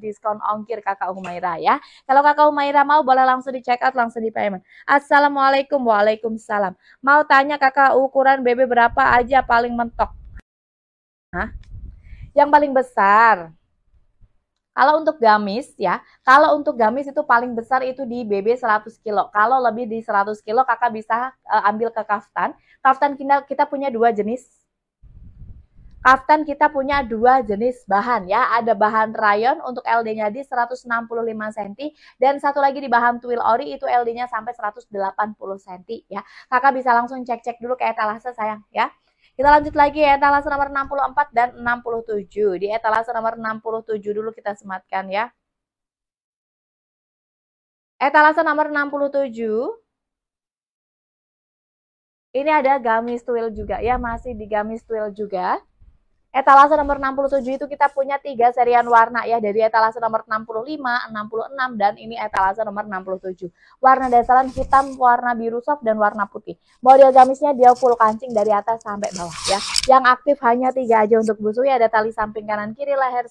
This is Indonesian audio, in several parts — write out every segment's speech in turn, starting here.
diskon ongkir kakak Humaira ya. Kalau kakak Humaira mau boleh langsung di check out, langsung di payment. Assalamualaikum, waalaikumsalam. Mau tanya kakak ukuran BB berapa aja paling mentok? Hah? Yang paling besar, kalau untuk gamis ya, kalau untuk gamis itu paling besar itu di BB 100 kilo. Kalau lebih di 100 kilo kakak bisa uh, ambil ke kaftan. Kaftan kita, kita punya dua jenis Kaftan kita punya dua jenis bahan ya. Ada bahan rayon untuk LD-nya di 165 cm dan satu lagi di bahan twill ori itu LD-nya sampai 180 cm ya. Kakak bisa langsung cek-cek dulu kayak etalase sayang ya. Kita lanjut lagi ya, etalase nomor 64 dan 67. Di etalase nomor 67 dulu kita sematkan ya. Etalase nomor 67 ini ada gamis twill juga ya, masih di gamis twill juga. Etalase nomor 67 itu kita punya tiga serian warna ya dari etalase nomor 65, 66 dan ini etalase nomor 67. Warna dasaran hitam, warna biru soft dan warna putih. Model gamisnya dia full kancing dari atas sampai bawah ya. Yang aktif hanya tiga aja untuk busui ada tali samping kanan kiri leher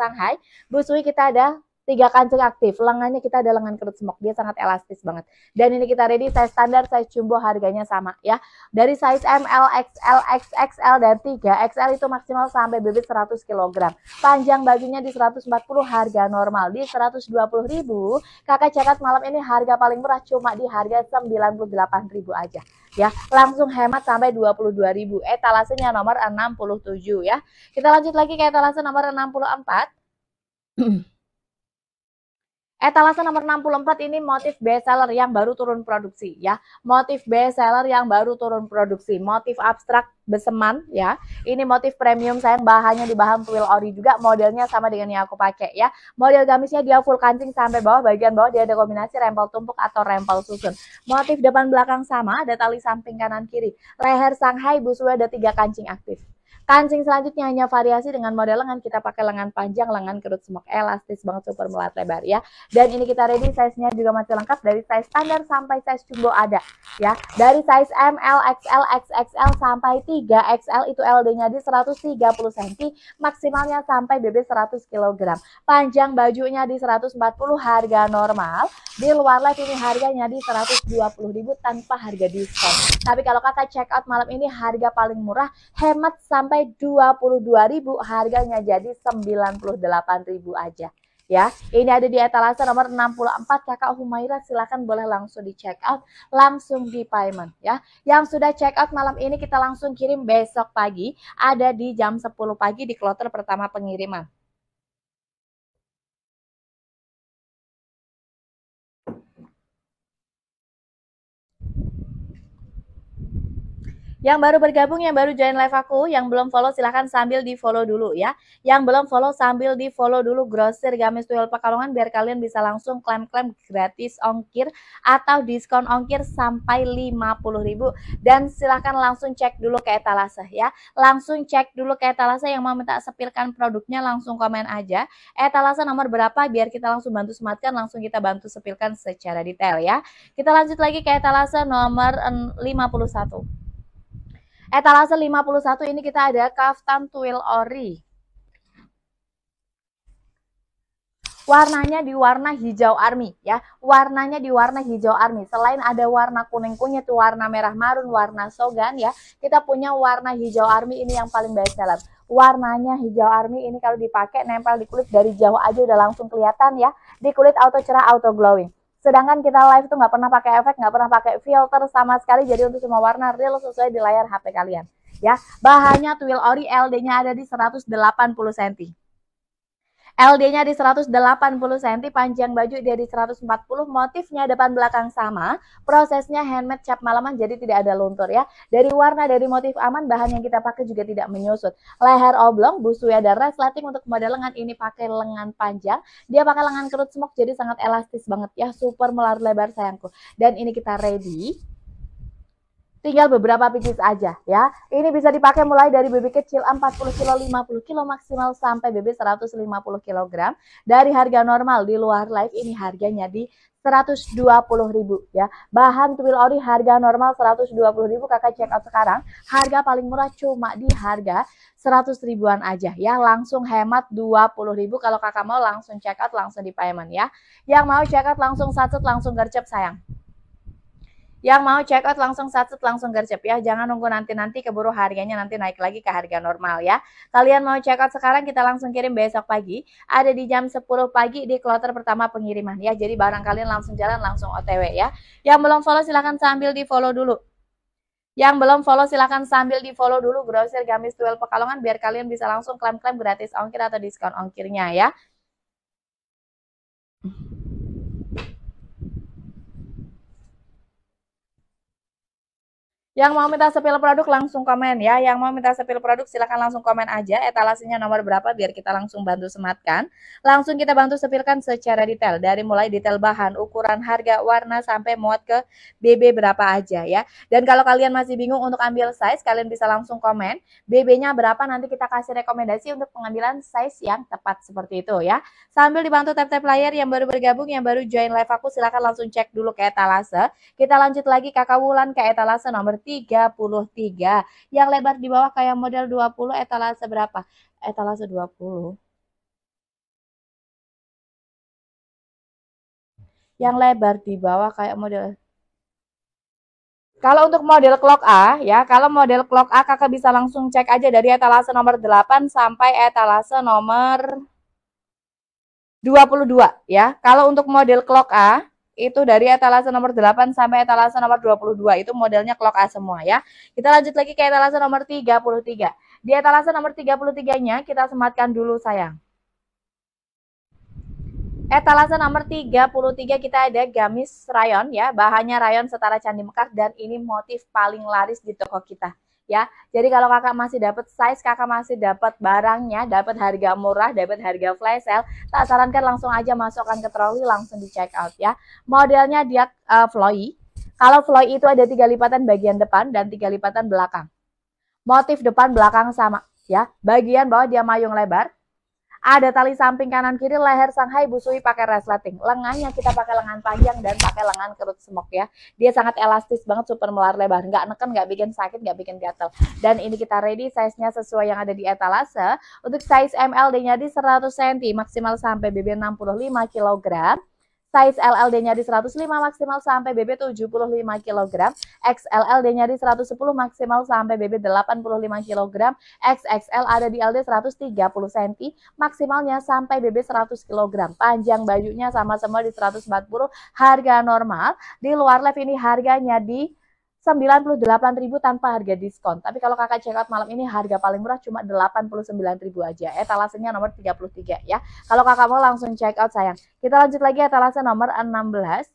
Shanghai. Busui kita ada tiga kancing aktif. Lengannya kita ada lengan kerut semok, dia sangat elastis banget. Dan ini kita ready size standar, size jumbo harganya sama ya. Dari size M, L, XL, XXL dan 3XL itu maksimal sampai bibit 100 kg. Panjang bajunya di 140 harga normal. Di 120 ribu kakak catat malam ini harga paling murah cuma di harga 98 ribu aja ya. Langsung hemat sampai 22.000. Etalasenya nomor 67 ya. Kita lanjut lagi ke etalase nomor 64. Etalase eh, nomor 64 ini motif bestseller yang baru turun produksi ya. Motif bestseller yang baru turun produksi, motif abstrak beseman ya. Ini motif premium saya bahannya di bahan twill ori juga, modelnya sama dengan yang aku pakai ya. Model gamisnya dia full kancing sampai bawah, bagian bawah dia ada kombinasi rempel tumpuk atau rempel susun. Motif depan belakang sama, ada tali samping kanan kiri. Leher Shanghai busway ada tiga kancing aktif. Kancing selanjutnya hanya variasi dengan model lengan. Kita pakai lengan panjang, lengan kerut semok elastis banget, super melat lebar ya. Dan ini kita ready size-nya juga masih lengkap dari size standar sampai size jumbo ada ya. Dari size M, L, XL, XXL sampai 3XL itu LD-nya di 130 cm, maksimalnya sampai BB 100 kg. Panjang bajunya di 140 harga normal. Di luar live ini harganya di 120 ribu tanpa harga diskon. Tapi kalau kakak check out malam ini harga paling murah hemat sampai sampai 22.000 harganya jadi 98.000 aja ya. Ini ada di etalase nomor 64 Kakak Humaira silahkan boleh langsung di check out, langsung di payment ya. Yang sudah check out malam ini kita langsung kirim besok pagi ada di jam 10 pagi di kloter pertama pengiriman. Yang baru bergabung, yang baru join live aku, yang belum follow silahkan sambil di follow dulu ya. Yang belum follow sambil di follow dulu grosir gamis tuyul pekalongan biar kalian bisa langsung klaim-klaim gratis ongkir atau diskon ongkir sampai ribu dan silahkan langsung cek dulu ke etalase ya. Langsung cek dulu ke etalase yang mau minta sepilkan produknya langsung komen aja. Etalase nomor berapa biar kita langsung bantu sematkan, langsung kita bantu sepilkan secara detail ya. Kita lanjut lagi ke etalase nomor 51. Eh, Etalase 51 ini kita ada kaftan Twill ori. Warnanya di warna hijau army ya. Warnanya di warna hijau army. Selain ada warna kuning kunyit, warna merah marun, warna sogan ya. Kita punya warna hijau army ini yang paling best seller warnanya hijau army ini kalau dipakai nempel di kulit dari jauh aja udah langsung kelihatan ya di kulit auto cerah auto glowing Sedangkan kita live itu nggak pernah pakai efek, nggak pernah pakai filter sama sekali. Jadi untuk semua warna real sesuai di layar HP kalian. Ya, bahannya twill ori, LD-nya ada di 180 cm. LD-nya di 180 cm, panjang baju dia di 140, motifnya depan belakang sama, prosesnya handmade cap malaman jadi tidak ada luntur ya. Dari warna, dari motif aman, bahan yang kita pakai juga tidak menyusut. Leher oblong, busui ada ya, resleting untuk model lengan ini pakai lengan panjang, dia pakai lengan kerut smoke jadi sangat elastis banget ya, super melar lebar sayangku. Dan ini kita ready tinggal beberapa pieces aja ya. Ini bisa dipakai mulai dari bebek kecil 40 kilo, 50 kilo maksimal sampai bebek 150 kg. Dari harga normal di luar live ini harganya di 120.000 ya. Bahan twill ori harga normal 120.000 Kakak check out sekarang. Harga paling murah cuma di harga 100 ribuan aja ya. Langsung hemat ribu kalau Kakak mau langsung check out langsung di payment ya. Yang mau check out langsung satu langsung gercep sayang. Yang mau check out langsung satset langsung gercep ya. Jangan nunggu nanti-nanti keburu harganya nanti naik lagi ke harga normal ya. Kalian mau check out sekarang kita langsung kirim besok pagi. Ada di jam 10 pagi di kloter pertama pengiriman ya. Jadi barang kalian langsung jalan langsung OTW ya. Yang belum follow silahkan sambil di follow dulu. Yang belum follow silahkan sambil di follow dulu grosir gamis tuel pekalongan biar kalian bisa langsung klaim-klaim gratis ongkir atau diskon ongkirnya ya. Yang mau minta sepil produk langsung komen ya. Yang mau minta sepil produk silahkan langsung komen aja Etalasinya nomor berapa biar kita langsung bantu sematkan. Langsung kita bantu sepilkan secara detail dari mulai detail bahan, ukuran, harga, warna sampai muat ke BB berapa aja ya. Dan kalau kalian masih bingung untuk ambil size kalian bisa langsung komen BB-nya berapa nanti kita kasih rekomendasi untuk pengambilan size yang tepat seperti itu ya. Sambil dibantu tap-tap layar yang baru bergabung yang baru join live aku silahkan langsung cek dulu ke etalase. Kita lanjut lagi Kakak Wulan ke etalase nomor 33 yang lebar di bawah kayak model 20 etalase berapa etalase 20 yang lebar di bawah kayak model kalau untuk model clock A ya, kalau model clock A kakak bisa langsung cek aja dari etalase nomor 8 sampai etalase nomor 22 ya. Kalau untuk model clock A itu dari etalase nomor 8 sampai etalase nomor 22 itu modelnya clock A semua ya. Kita lanjut lagi ke etalase nomor 33. Di etalase nomor 33-nya kita sematkan dulu sayang. Etalase nomor 33 kita ada gamis rayon ya, bahannya rayon setara candi mekar dan ini motif paling laris di toko kita ya. Jadi kalau kakak masih dapat size, kakak masih dapat barangnya, dapat harga murah, dapat harga flash sale, tak sarankan langsung aja masukkan ke troli langsung di check out ya. Modelnya dia uh, eh, flowy. Kalau floy itu ada tiga lipatan bagian depan dan tiga lipatan belakang. Motif depan belakang sama ya. Bagian bawah dia mayung lebar, ada tali samping kanan kiri leher Shanghai busui pakai resleting. Lengannya kita pakai lengan panjang dan pakai lengan kerut semok ya. Dia sangat elastis banget, super melar lebar. Nggak neken, nggak bikin sakit, nggak bikin gatel. Dan ini kita ready size-nya sesuai yang ada di etalase. Untuk size MLD nya di 100 cm, maksimal sampai BB 65 kg size LLD nya di 105 maksimal sampai BB 75 kg, XLLD di 110 maksimal sampai BB 85 kg, XXL ada di LD 130 cm, maksimalnya sampai BB 100 kg. Panjang bajunya sama semua di 140, harga normal. Di luar live ini harganya di 98.000 tanpa harga diskon. Tapi kalau kakak check out malam ini harga paling murah cuma 89.000 aja. Etalasenya nomor 33 ya. Kalau kakak mau langsung check out sayang. Kita lanjut lagi etalase nomor 16.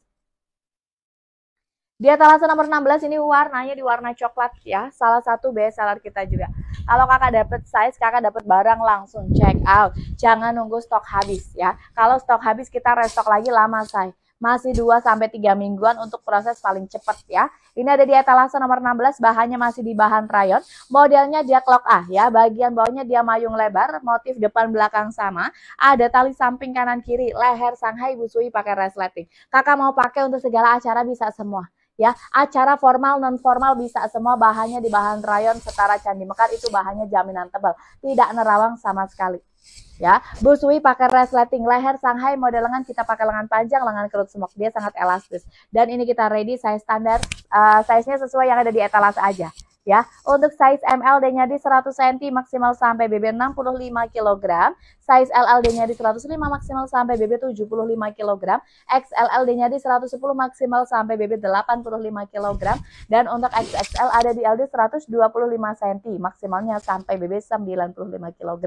Di etalase nomor 16 ini warnanya di warna coklat ya. Salah satu best seller kita juga. Kalau kakak dapat size, kakak dapat barang langsung check out. Jangan nunggu stok habis ya. Kalau stok habis kita restock lagi lama say masih 2 sampai 3 mingguan untuk proses paling cepat ya. Ini ada di etalase nomor 16, bahannya masih di bahan rayon. Modelnya dia clock A ya, bagian bawahnya dia mayung lebar, motif depan belakang sama. Ada tali samping kanan kiri, leher Shanghai busui pakai resleting. Kakak mau pakai untuk segala acara bisa semua ya acara formal non formal bisa semua bahannya di bahan rayon setara candi mekar itu bahannya jaminan tebal tidak nerawang sama sekali ya. Bu Sui pakai resleting leher Shanghai model lengan kita pakai lengan panjang, lengan kerut semok. Dia sangat elastis. Dan ini kita ready size standar, uh, size-nya sesuai yang ada di etalase aja ya. Untuk size mld nya di 100 cm maksimal sampai BB 65 kg, size LLD-nya di 105 maksimal sampai BB 75 kg, XLLD-nya di 110 maksimal sampai BB 85 kg, dan untuk XXL ada di LD 125 cm maksimalnya sampai BB 95 kg.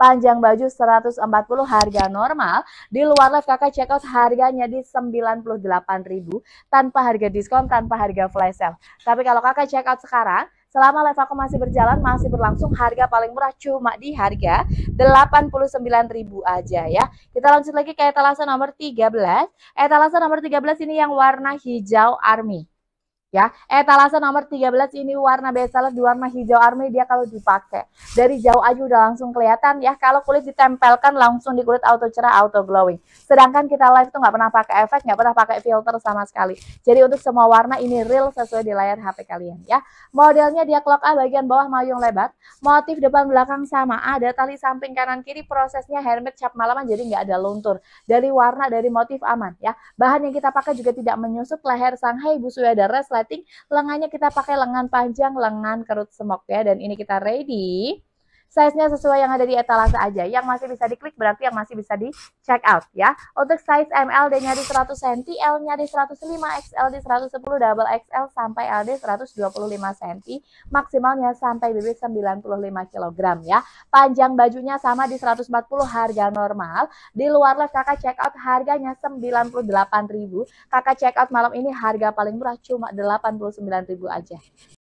Panjang baju 140 harga normal, di luar live kakak check out harganya di 98.000 tanpa harga diskon, tanpa harga flash sale. Tapi kalau kakak check out sekarang, Selama live aku masih berjalan, masih berlangsung, harga paling murah cuma di harga 89.000 aja ya. Kita lanjut lagi ke etalase nomor 13. Etalase nomor 13 ini yang warna hijau army ya. Etalase eh, nomor 13 ini warna bestseller di warna hijau army dia kalau dipakai. Dari jauh aja udah langsung kelihatan ya. Kalau kulit ditempelkan langsung di kulit auto cerah, auto glowing. Sedangkan kita live tuh nggak pernah pakai efek, nggak pernah pakai filter sama sekali. Jadi untuk semua warna ini real sesuai di layar HP kalian ya. Modelnya dia clock A bagian bawah mayung lebar. Motif depan belakang sama, ada tali samping kanan kiri prosesnya hermit cap malaman jadi nggak ada luntur. Dari warna dari motif aman ya. Bahan yang kita pakai juga tidak menyusut leher Shanghai Busu ada res plating, lengannya kita pakai lengan panjang lengan kerut semok ya dan ini kita ready size-nya sesuai yang ada di etalase aja. Yang masih bisa diklik berarti yang masih bisa di check out ya. Untuk size ML D-nya di 100 cm, L-nya di 105, XL di 110, double XL sampai LD 125 cm, maksimalnya sampai BB 95 kg ya. Panjang bajunya sama di 140 harga normal. Di luar live kakak check out harganya 98.000. Kakak check out malam ini harga paling murah cuma 89.000 aja.